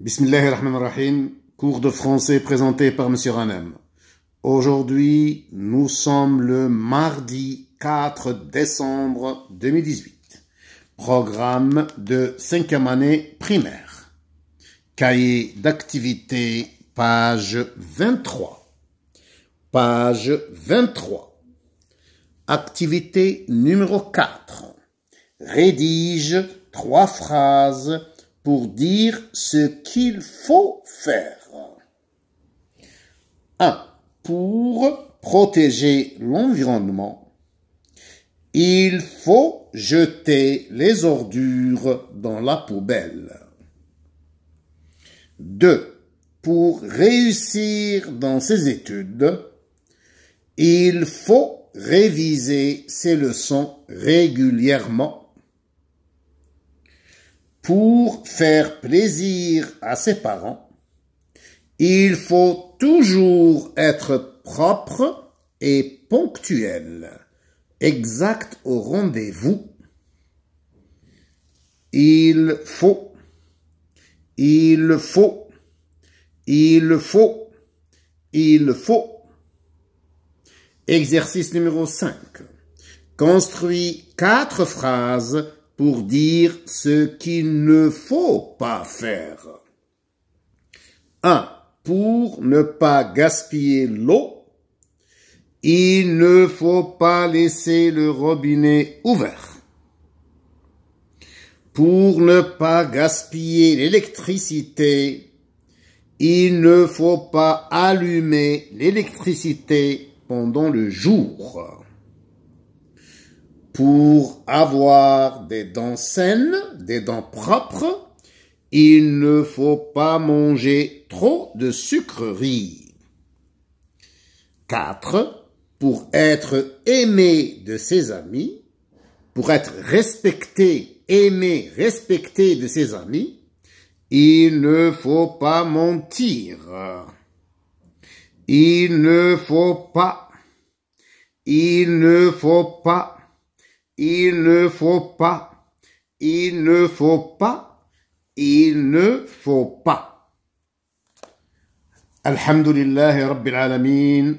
Bismillah rahman rahim cours de français présenté par M. Ranem. Aujourd'hui, nous sommes le mardi 4 décembre 2018. Programme de cinquième année primaire. Cahier d'activité, page 23. Page 23. Activité numéro 4. Rédige trois phrases pour dire ce qu'il faut faire. 1. Pour protéger l'environnement, il faut jeter les ordures dans la poubelle. 2. Pour réussir dans ses études, il faut réviser ses leçons régulièrement pour faire plaisir à ses parents, il faut toujours être propre et ponctuel, exact au rendez-vous. Il faut, il faut, il faut, il faut. Exercice numéro 5. Construis quatre phrases pour dire ce qu'il ne faut pas faire. 1. Pour ne pas gaspiller l'eau, il ne faut pas laisser le robinet ouvert. Pour ne pas gaspiller l'électricité, il ne faut pas allumer l'électricité pendant le jour. Pour avoir des dents saines, des dents propres, il ne faut pas manger trop de sucreries. 4. Pour être aimé de ses amis, pour être respecté, aimé, respecté de ses amis, il ne faut pas mentir. Il ne faut pas. Il ne faut pas. Il ne faut pas. Il ne faut pas. Il ne faut pas. Alhamdulillah, Rabbi alamin.